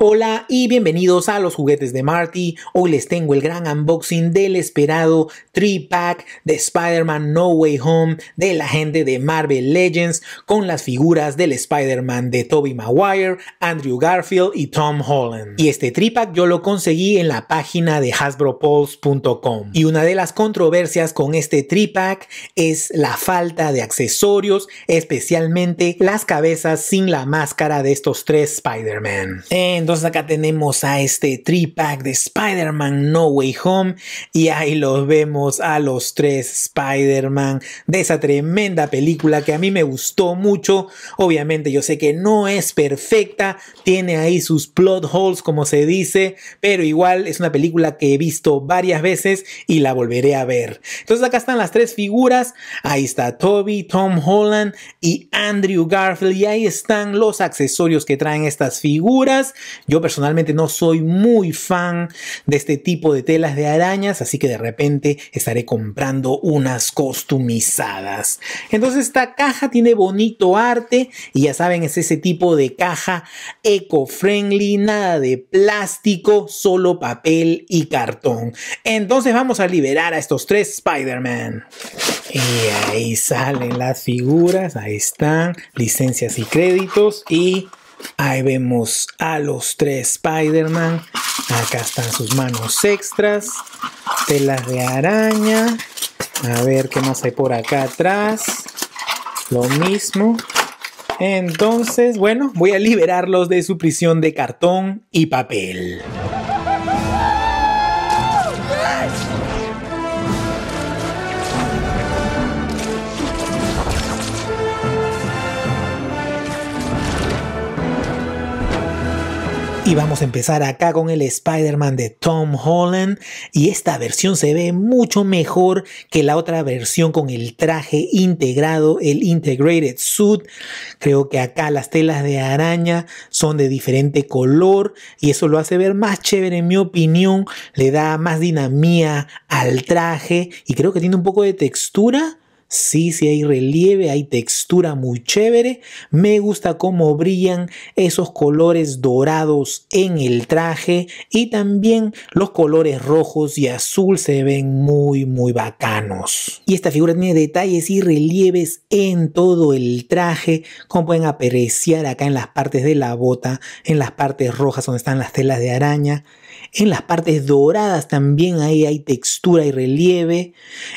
Hola y bienvenidos a los juguetes de Marty. Hoy les tengo el gran unboxing del esperado 3-pack de Spider-Man No Way Home de la gente de Marvel Legends con las figuras del Spider-Man de Tobey Maguire, Andrew Garfield y Tom Holland. Y este 3-pack yo lo conseguí en la página de HasbroPulse.com. Y una de las controversias con este 3-pack es la falta de accesorios, especialmente las cabezas sin la máscara de estos tres Spider-Man. Entonces acá tenemos a este 3-pack de Spider-Man No Way Home y ahí los vemos a los tres Spider-Man de esa tremenda película que a mí me gustó mucho. Obviamente yo sé que no es perfecta, tiene ahí sus plot holes como se dice, pero igual es una película que he visto varias veces y la volveré a ver. Entonces acá están las tres figuras, ahí está Toby, Tom Holland y Andrew Garfield y ahí están los accesorios que traen estas figuras yo personalmente no soy muy fan de este tipo de telas de arañas, así que de repente estaré comprando unas costumizadas. Entonces esta caja tiene bonito arte y ya saben, es ese tipo de caja eco-friendly, nada de plástico, solo papel y cartón. Entonces vamos a liberar a estos tres Spider-Man. Y ahí salen las figuras, ahí están, licencias y créditos y Ahí vemos a los tres Spider-Man. Acá están sus manos extras. Telas de araña. A ver qué más hay por acá atrás. Lo mismo. Entonces, bueno, voy a liberarlos de su prisión de cartón y papel. Y vamos a empezar acá con el Spider-Man de Tom Holland. Y esta versión se ve mucho mejor que la otra versión con el traje integrado, el Integrated Suit. Creo que acá las telas de araña son de diferente color y eso lo hace ver más chévere en mi opinión. Le da más dinamía al traje y creo que tiene un poco de textura Sí, sí hay relieve, hay textura muy chévere. Me gusta cómo brillan esos colores dorados en el traje y también los colores rojos y azul se ven muy muy bacanos. Y esta figura tiene detalles y relieves en todo el traje, como pueden apreciar acá en las partes de la bota, en las partes rojas donde están las telas de araña en las partes doradas también ahí hay textura y relieve.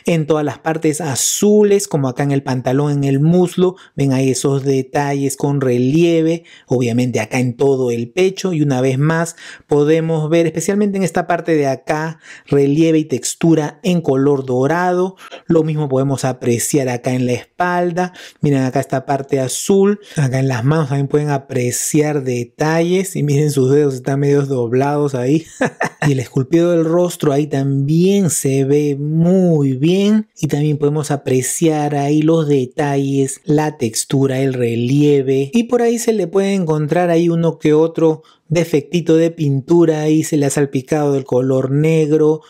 En todas las partes azules, como acá en el pantalón, en el muslo, ven ahí esos detalles con relieve. Obviamente acá en todo el pecho. Y una vez más podemos ver, especialmente en esta parte de acá, relieve y textura en color dorado. Lo mismo podemos apreciar acá en la espalda. Miren acá esta parte azul. Acá en las manos también pueden apreciar detalles. Y miren sus dedos están medio doblados ahí. y el esculpido del rostro ahí también se ve muy bien y también podemos apreciar ahí los detalles, la textura, el relieve y por ahí se le puede encontrar ahí uno que otro defectito de pintura ahí se le ha salpicado del color negro.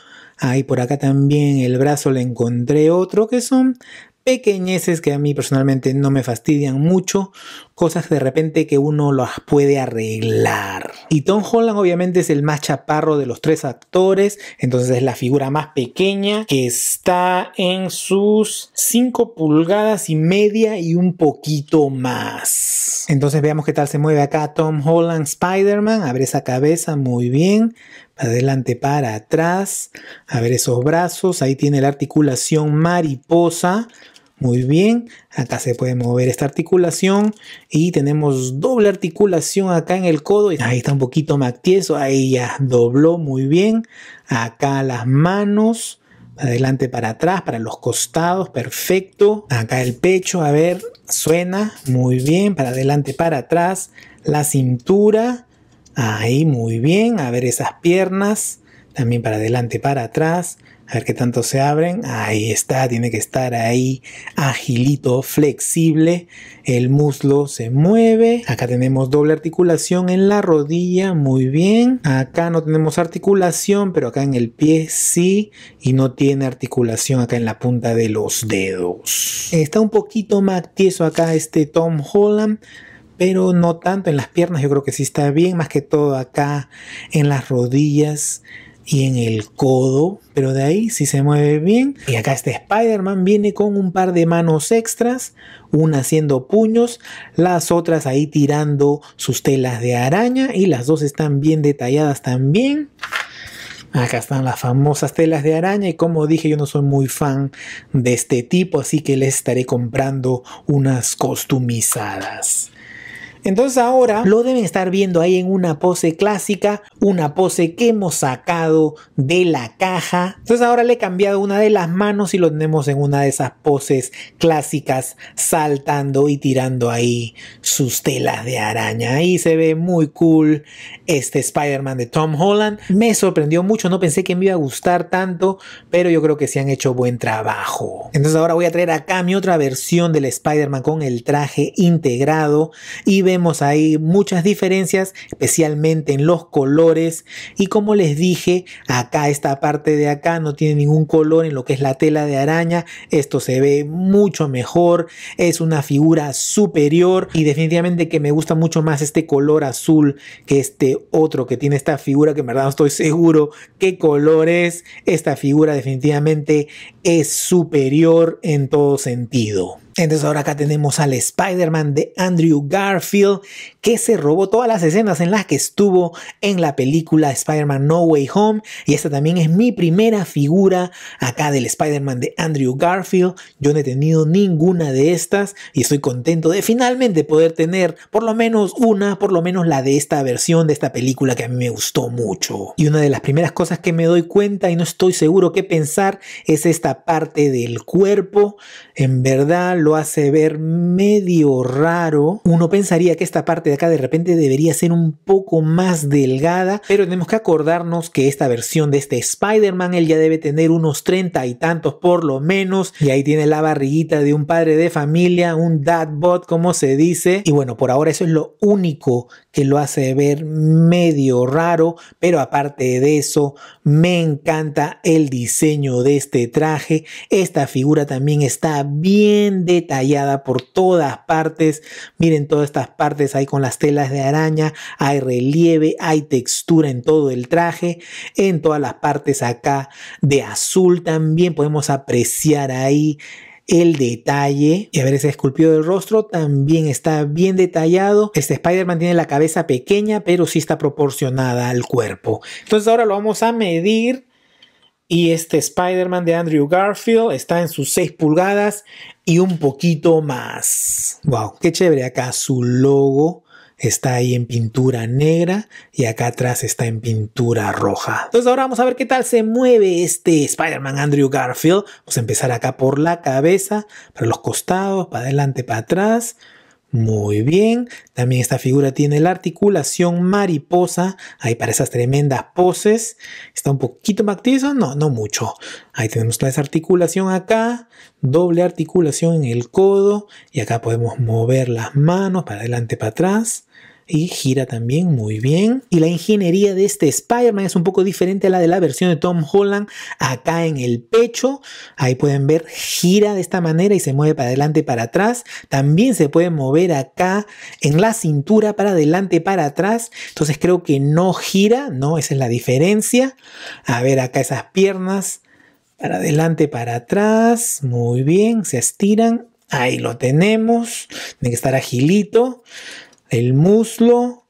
Ahí por acá también el brazo le encontré otro que son pequeñeces que a mí personalmente no me fastidian mucho, cosas de repente que uno las puede arreglar. Y Tom Holland obviamente es el más chaparro de los tres actores, entonces es la figura más pequeña que está en sus 5 pulgadas y media y un poquito más. Entonces veamos qué tal se mueve acá Tom Holland Spider-Man, abre esa cabeza muy bien, adelante para atrás, a ver esos brazos, ahí tiene la articulación mariposa, muy bien, acá se puede mover esta articulación y tenemos doble articulación acá en el codo. Ahí está un poquito más tieso, ahí ya dobló muy bien. Acá las manos, adelante para atrás, para los costados, perfecto. Acá el pecho, a ver, suena muy bien, para adelante para atrás. La cintura, ahí muy bien, a ver esas piernas, también para adelante para atrás a ver qué tanto se abren. Ahí está, tiene que estar ahí agilito, flexible. El muslo se mueve. Acá tenemos doble articulación en la rodilla, muy bien. Acá no tenemos articulación, pero acá en el pie sí. Y no tiene articulación acá en la punta de los dedos. Está un poquito más tieso acá este Tom Holland pero no tanto en las piernas, yo creo que sí está bien, más que todo acá en las rodillas y en el codo, pero de ahí sí se mueve bien. Y acá este Spider-Man viene con un par de manos extras, una haciendo puños, las otras ahí tirando sus telas de araña y las dos están bien detalladas también. Acá están las famosas telas de araña y como dije yo no soy muy fan de este tipo, así que les estaré comprando unas costumizadas. Entonces ahora lo deben estar viendo ahí en una pose clásica, una pose que hemos sacado de la caja. Entonces ahora le he cambiado una de las manos y lo tenemos en una de esas poses clásicas saltando y tirando ahí sus telas de araña. Ahí se ve muy cool este Spider-Man de Tom Holland. Me sorprendió mucho, no pensé que me iba a gustar tanto, pero yo creo que se han hecho buen trabajo. Entonces ahora voy a traer acá mi otra versión del Spider-Man con el traje integrado y ver vemos ahí muchas diferencias, especialmente en los colores. Y como les dije, acá esta parte de acá no tiene ningún color en lo que es la tela de araña. Esto se ve mucho mejor, es una figura superior y definitivamente que me gusta mucho más este color azul que este otro que tiene esta figura que en verdad no estoy seguro qué color es. Esta figura definitivamente es superior en todo sentido. Entonces ahora acá tenemos al Spider-Man de Andrew Garfield que se robó todas las escenas en las que estuvo en la película Spider-Man No Way Home y esta también es mi primera figura acá del Spider-Man de Andrew Garfield. Yo no he tenido ninguna de estas y estoy contento de finalmente poder tener por lo menos una, por lo menos la de esta versión de esta película que a mí me gustó mucho. Y una de las primeras cosas que me doy cuenta y no estoy seguro qué pensar es esta parte del cuerpo en verdad lo hace ver medio raro. Uno pensaría que esta parte de acá de repente debería ser un poco más delgada, pero tenemos que acordarnos que esta versión de este Spider-Man, él ya debe tener unos treinta y tantos por lo menos, y ahí tiene la barriguita de un padre de familia, un dadbot como se dice, y bueno, por ahora eso es lo único que lo hace ver medio raro, pero aparte de eso, me encanta el diseño de este traje. Esta figura también está bien detallada por todas partes. Miren todas estas partes ahí con las telas de araña, hay relieve, hay textura en todo el traje, en todas las partes acá de azul también podemos apreciar ahí el detalle. Y a ver, ese esculpido del rostro también está bien detallado. Este Spider-Man tiene la cabeza pequeña, pero sí está proporcionada al cuerpo. Entonces ahora lo vamos a medir. Y este Spider-Man de Andrew Garfield está en sus 6 pulgadas y un poquito más. ¡Wow! ¡Qué chévere! Acá su logo está ahí en pintura negra y acá atrás está en pintura roja. Entonces ahora vamos a ver qué tal se mueve este Spider-Man Andrew Garfield. Vamos a empezar acá por la cabeza, para los costados, para adelante, para atrás. Muy bien, también esta figura tiene la articulación mariposa, ahí para esas tremendas poses. Está un poquito mactizo, no, no mucho. Ahí tenemos toda esa articulación acá, doble articulación en el codo y acá podemos mover las manos para adelante, para atrás y gira también muy bien. Y la ingeniería de este Spider-Man es un poco diferente a la de la versión de Tom Holland. Acá en el pecho, ahí pueden ver, gira de esta manera y se mueve para adelante y para atrás. También se puede mover acá en la cintura para adelante y para atrás. Entonces creo que no gira, ¿no? Esa es la diferencia. A ver acá esas piernas. Para adelante, para atrás. Muy bien, se estiran. Ahí lo tenemos. Tiene que estar agilito el muslo,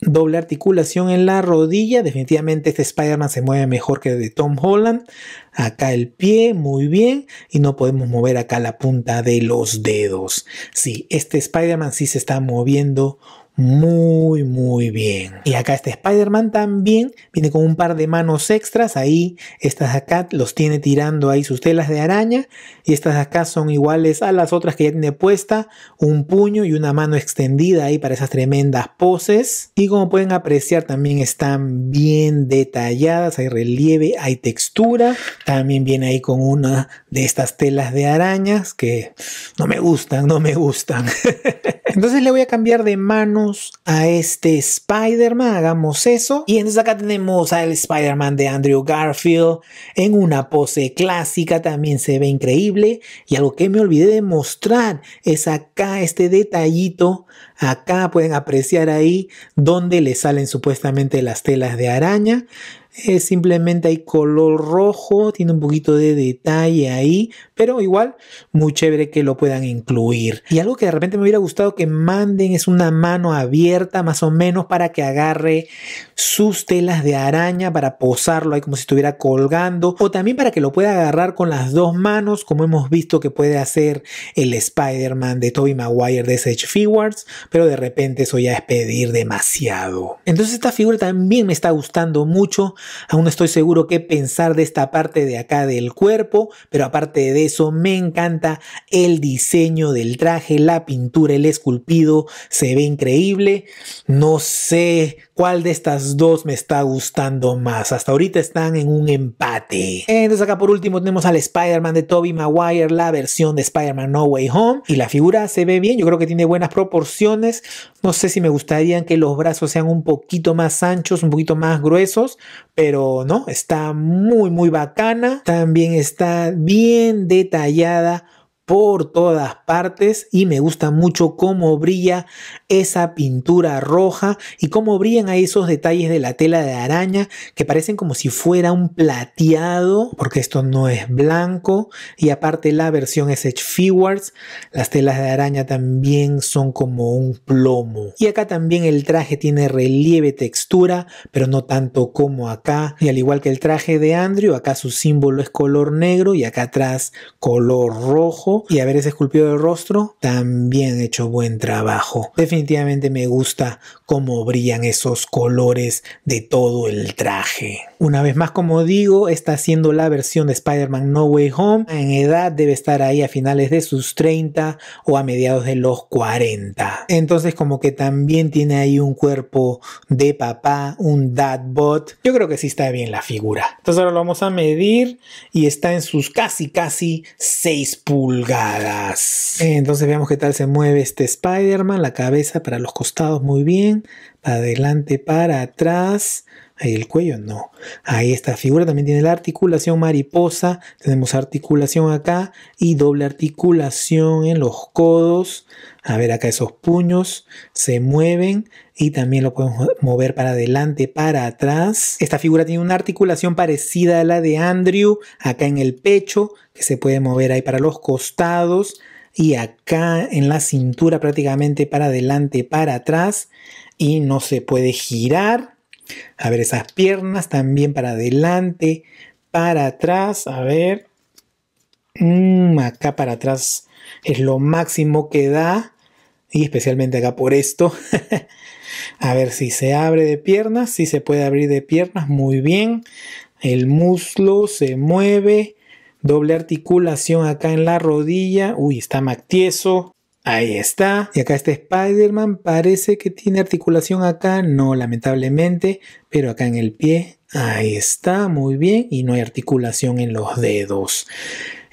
doble articulación en la rodilla. Definitivamente este Spider-Man se mueve mejor que el de Tom Holland. Acá el pie, muy bien. Y no podemos mover acá la punta de los dedos. Sí, este Spider-Man sí se está moviendo muy, muy bien. Y acá este Spider-Man también viene con un par de manos extras. Ahí estas acá los tiene tirando ahí sus telas de araña. Y estas acá son iguales a las otras que ya tiene puesta. Un puño y una mano extendida ahí para esas tremendas poses. Y como pueden apreciar también están bien detalladas. Hay relieve, hay textura. También viene ahí con una de estas telas de arañas que no me gustan, no me gustan. Entonces le voy a cambiar de mano a este Spider-Man, hagamos eso. Y entonces acá tenemos al Spider-Man de Andrew Garfield en una pose clásica, también se ve increíble. Y algo que me olvidé de mostrar es acá este detallito, acá pueden apreciar ahí donde le salen supuestamente las telas de araña. Eh, simplemente hay color rojo, tiene un poquito de detalle ahí, pero igual muy chévere que lo puedan incluir. Y algo que de repente me hubiera gustado que manden es una mano abierta más o menos para que agarre sus telas de araña para posarlo ahí como si estuviera colgando o también para que lo pueda agarrar con las dos manos como hemos visto que puede hacer el Spider-Man de Tobey Maguire de Sage Figuarts, pero de repente eso ya es pedir demasiado. Entonces esta figura también me está gustando mucho Aún no estoy seguro qué pensar de esta parte de acá del cuerpo, pero aparte de eso me encanta el diseño del traje, la pintura, el esculpido, se ve increíble. No sé cuál de estas dos me está gustando más. Hasta ahorita están en un empate. Entonces acá por último tenemos al Spider-Man de Toby Maguire, la versión de Spider-Man No Way Home y la figura se ve bien, yo creo que tiene buenas proporciones. No sé si me gustaría que los brazos sean un poquito más anchos, un poquito más gruesos, pero no, está muy, muy bacana. También está bien detallada por todas partes y me gusta mucho cómo brilla esa pintura roja y cómo brillan ahí esos detalles de la tela de araña que parecen como si fuera un plateado porque esto no es blanco y aparte la versión es Edge las telas de araña también son como un plomo y acá también el traje tiene relieve textura pero no tanto como acá y al igual que el traje de Andrew acá su símbolo es color negro y acá atrás color rojo a y haber esculpido el rostro, también he hecho buen trabajo. Definitivamente me gusta cómo brillan esos colores de todo el traje. Una vez más, como digo, está siendo la versión de Spider-Man No Way Home. En edad debe estar ahí a finales de sus 30 o a mediados de los 40. Entonces como que también tiene ahí un cuerpo de papá, un dad bot. Yo creo que sí está bien la figura. Entonces ahora lo vamos a medir y está en sus casi casi 6 pulgadas entonces veamos qué tal se mueve este Spider-Man. La cabeza para los costados muy bien. Para adelante, para atrás ahí el cuello no. Ahí esta figura también tiene la articulación mariposa, tenemos articulación acá y doble articulación en los codos. A ver, acá esos puños se mueven y también lo podemos mover para adelante, para atrás. Esta figura tiene una articulación parecida a la de Andrew, acá en el pecho, que se puede mover ahí para los costados y acá en la cintura prácticamente para adelante, para atrás y no se puede girar a ver, esas piernas también para adelante, para atrás, a ver. Mm, acá para atrás es lo máximo que da. Y especialmente acá por esto. a ver si se abre de piernas, si se puede abrir de piernas, muy bien. El muslo se mueve. Doble articulación acá en la rodilla. Uy, está mactieso. Ahí está. Y acá este Spider-Man. Parece que tiene articulación acá. No, lamentablemente. Pero acá en el pie. Ahí está. Muy bien. Y no hay articulación en los dedos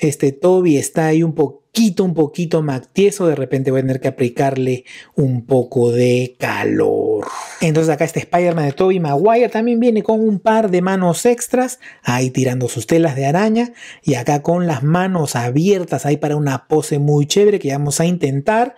este Toby está ahí un poquito, un poquito tieso. de repente voy a tener que aplicarle un poco de calor. Entonces acá este Spider-Man de Toby Maguire también viene con un par de manos extras, ahí tirando sus telas de araña, y acá con las manos abiertas, ahí para una pose muy chévere que vamos a intentar.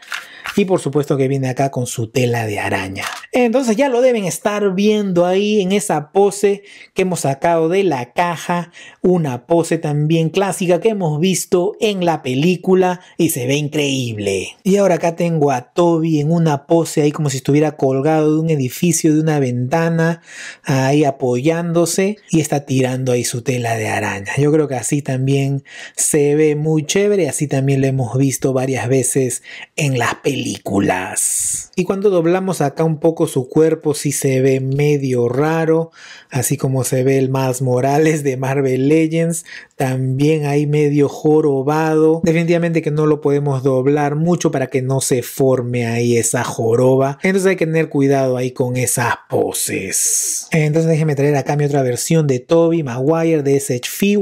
Y por supuesto que viene acá con su tela de araña. Entonces ya lo deben estar viendo ahí en esa pose que hemos sacado de la caja. Una pose también clásica que hemos visto en la película y se ve increíble. Y ahora acá tengo a Toby en una pose ahí como si estuviera colgado de un edificio, de una ventana, ahí apoyándose y está tirando ahí su tela de araña. Yo creo que así también se ve muy chévere, así también lo hemos visto varias veces en las películas películas. Y cuando doblamos acá un poco su cuerpo, si se ve medio raro, así como se ve el más Morales de Marvel Legends también hay medio jorobado. Definitivamente que no lo podemos doblar mucho para que no se forme ahí esa joroba. Entonces hay que tener cuidado ahí con esas poses. Entonces déjenme traer acá mi otra versión de Toby Maguire de SH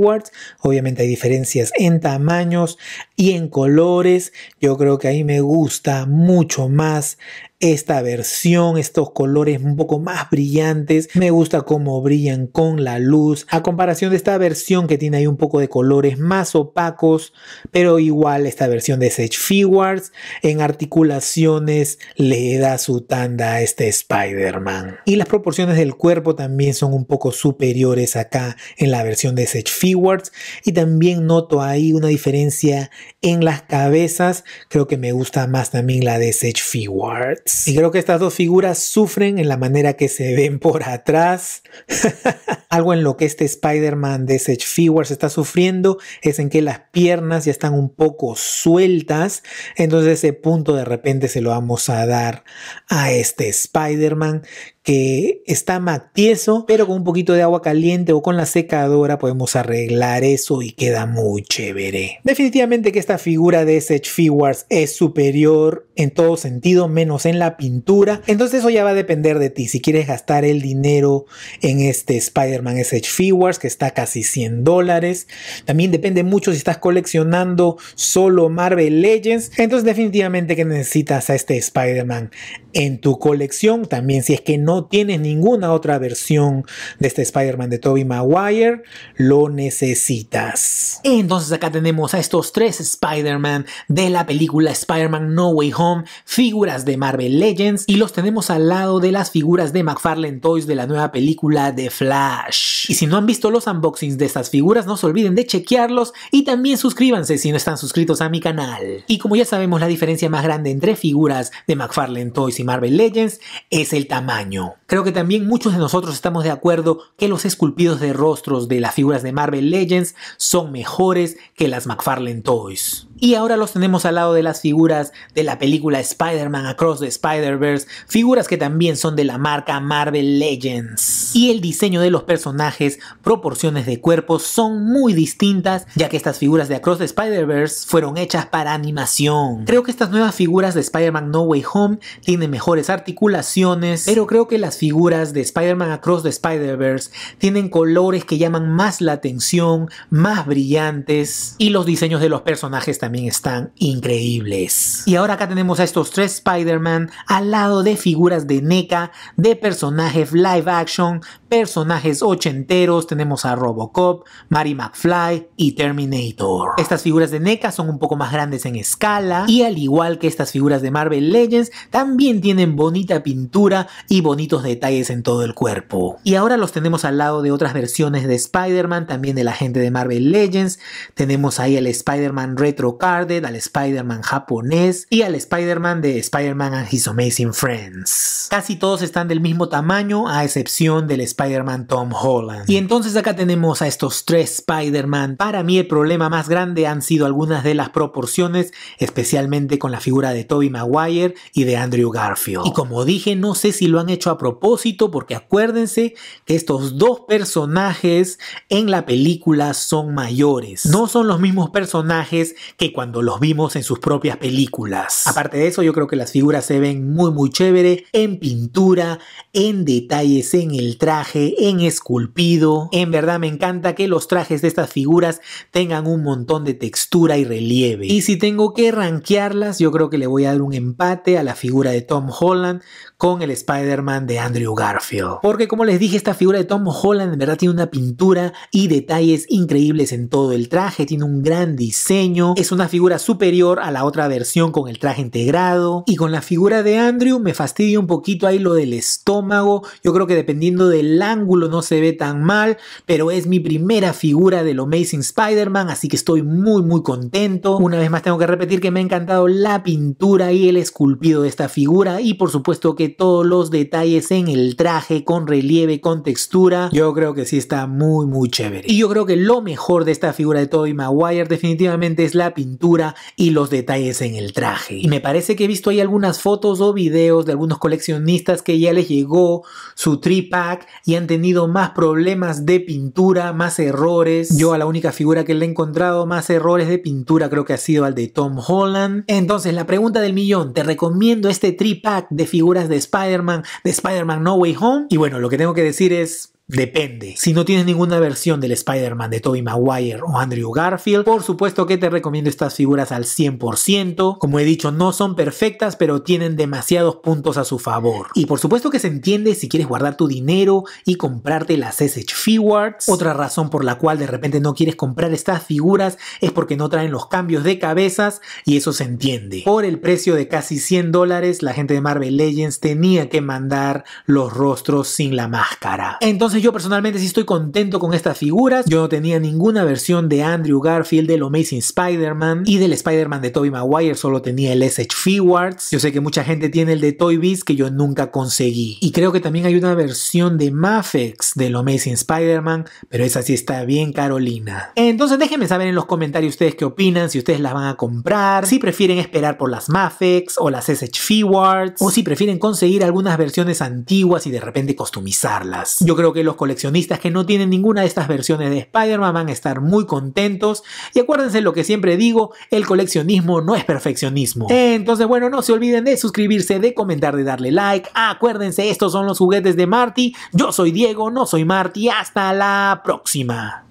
Obviamente hay diferencias en tamaños y en colores. Yo creo que ahí me gusta mucho más esta versión, estos colores un poco más brillantes. Me gusta cómo brillan con la luz. A comparación de esta versión que tiene ahí un poco de colores más opacos, pero igual esta versión de Sage Figuarts en articulaciones le da su tanda a este Spider-Man. Y las proporciones del cuerpo también son un poco superiores acá en la versión de Sage Figuarts. Y también noto ahí una diferencia en las cabezas. Creo que me gusta más también la de Sage Figuarts. Y creo que estas dos figuras sufren en la manera que se ven por atrás. Algo en lo que este Spider-Man de Sage Figures está sufriendo es en que las piernas ya están un poco sueltas. Entonces ese punto de repente se lo vamos a dar a este Spider-Man que está matizo, pero con un poquito de agua caliente o con la secadora podemos arreglar eso y queda muy chévere. Definitivamente que esta figura de SH Figuarts es superior en todo sentido, menos en la pintura. Entonces eso ya va a depender de ti. Si quieres gastar el dinero en este Spider-Man Sage Figuarts, que está casi 100 dólares. También depende mucho si estás coleccionando solo Marvel Legends. Entonces definitivamente que necesitas a este Spider-Man en tu colección. También si es que no no tienes ninguna otra versión de este Spider-Man de Tobey Maguire, lo necesitas. Entonces acá tenemos a estos tres Spider-Man de la película Spider-Man No Way Home, figuras de Marvel Legends y los tenemos al lado de las figuras de McFarlane Toys de la nueva película de Flash. Y si no han visto los unboxings de estas figuras, no se olviden de chequearlos y también suscríbanse si no están suscritos a mi canal. Y como ya sabemos, la diferencia más grande entre figuras de McFarlane Toys y Marvel Legends es el tamaño. Creo que también muchos de nosotros estamos de acuerdo que los esculpidos de rostros de las figuras de Marvel Legends son mejores que las McFarlane Toys. Y ahora los tenemos al lado de las figuras de la película Spider-Man Across the Spider-Verse, figuras que también son de la marca Marvel Legends. Y el diseño de los personajes, proporciones de cuerpos son muy distintas, ya que estas figuras de Across the Spider-Verse fueron hechas para animación. Creo que estas nuevas figuras de Spider-Man No Way Home tienen mejores articulaciones, pero creo que las figuras de Spider-Man Across the Spider-Verse tienen colores que llaman más la atención, más brillantes, y los diseños de los personajes también están increíbles. Y ahora acá tenemos a estos tres Spider-Man al lado de figuras de NECA, de personajes live action, personajes ochenteros, tenemos a Robocop, Mary McFly y Terminator. Estas figuras de NECA son un poco más grandes en escala y al igual que estas figuras de Marvel Legends, también tienen bonita pintura y bonitos detalles en todo el cuerpo. Y ahora los tenemos al lado de otras versiones de Spider-Man, también de la gente de Marvel Legends, tenemos ahí el Spider-Man Retro al Spider-Man japonés y al Spider-Man de Spider-Man and His Amazing Friends. Casi todos están del mismo tamaño a excepción del Spider-Man Tom Holland. Y entonces acá tenemos a estos tres Spider-Man. Para mí el problema más grande han sido algunas de las proporciones, especialmente con la figura de Tobey Maguire y de Andrew Garfield. Y como dije, no sé si lo han hecho a propósito porque acuérdense que estos dos personajes en la película son mayores. No son los mismos personajes que cuando los vimos en sus propias películas. Aparte de eso, yo creo que las figuras se ven muy muy chévere en pintura, en detalles, en el traje, en esculpido. En verdad me encanta que los trajes de estas figuras tengan un montón de textura y relieve. Y si tengo que rankearlas, yo creo que le voy a dar un empate a la figura de Tom Holland con el Spider-Man de Andrew Garfield. Porque como les dije, esta figura de Tom Holland en verdad tiene una pintura y detalles increíbles en todo el traje, tiene un gran diseño, es una figura superior a la otra versión con el traje integrado. Y con la figura de Andrew me fastidia un poquito ahí lo del estómago. Yo creo que dependiendo del ángulo no se ve tan mal, pero es mi primera figura del Amazing Spider-Man, así que estoy muy muy contento. Una vez más tengo que repetir que me ha encantado la pintura y el esculpido de esta figura y por supuesto que todos los detalles en el traje con relieve, con textura. Yo creo que sí está muy muy chévere. Y yo creo que lo mejor de esta figura de Tobey Maguire definitivamente es la pintura pintura y los detalles en el traje. Y me parece que he visto ahí algunas fotos o videos de algunos coleccionistas que ya les llegó su tripack y han tenido más problemas de pintura, más errores. Yo a la única figura que le he encontrado más errores de pintura creo que ha sido al de Tom Holland. Entonces la pregunta del millón, ¿te recomiendo este tripack de figuras de Spider-Man, de Spider-Man No Way Home? Y bueno, lo que tengo que decir es, Depende. Si no tienes ninguna versión del Spider-Man de Tobey Maguire o Andrew Garfield, por supuesto que te recomiendo estas figuras al 100%. Como he dicho, no son perfectas, pero tienen demasiados puntos a su favor. Y por supuesto que se entiende si quieres guardar tu dinero y comprarte las SH Figuarts. Otra razón por la cual de repente no quieres comprar estas figuras es porque no traen los cambios de cabezas y eso se entiende. Por el precio de casi 100 dólares, la gente de Marvel Legends tenía que mandar los rostros sin la máscara. Entonces yo personalmente sí estoy contento con estas figuras. Yo no tenía ninguna versión de Andrew Garfield, del Amazing Spider-Man y del Spider-Man de Tobey Maguire, solo tenía el SH Figuarts. Yo sé que mucha gente tiene el de Toy Biz que yo nunca conseguí. Y creo que también hay una versión de Mafex del Amazing Spider-Man, pero esa sí está bien Carolina. Entonces déjenme saber en los comentarios ustedes qué opinan, si ustedes las van a comprar, si prefieren esperar por las Mafex o las SH Figuarts o si prefieren conseguir algunas versiones antiguas y de repente customizarlas. Yo creo que coleccionistas que no tienen ninguna de estas versiones de Spider-Man van a estar muy contentos. Y acuérdense lo que siempre digo, el coleccionismo no es perfeccionismo. Eh, entonces, bueno, no se olviden de suscribirse, de comentar, de darle like. acuérdense, estos son los juguetes de Marty. Yo soy Diego, no soy Marty. Hasta la próxima.